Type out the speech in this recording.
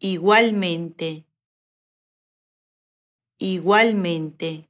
igualmente, igualmente.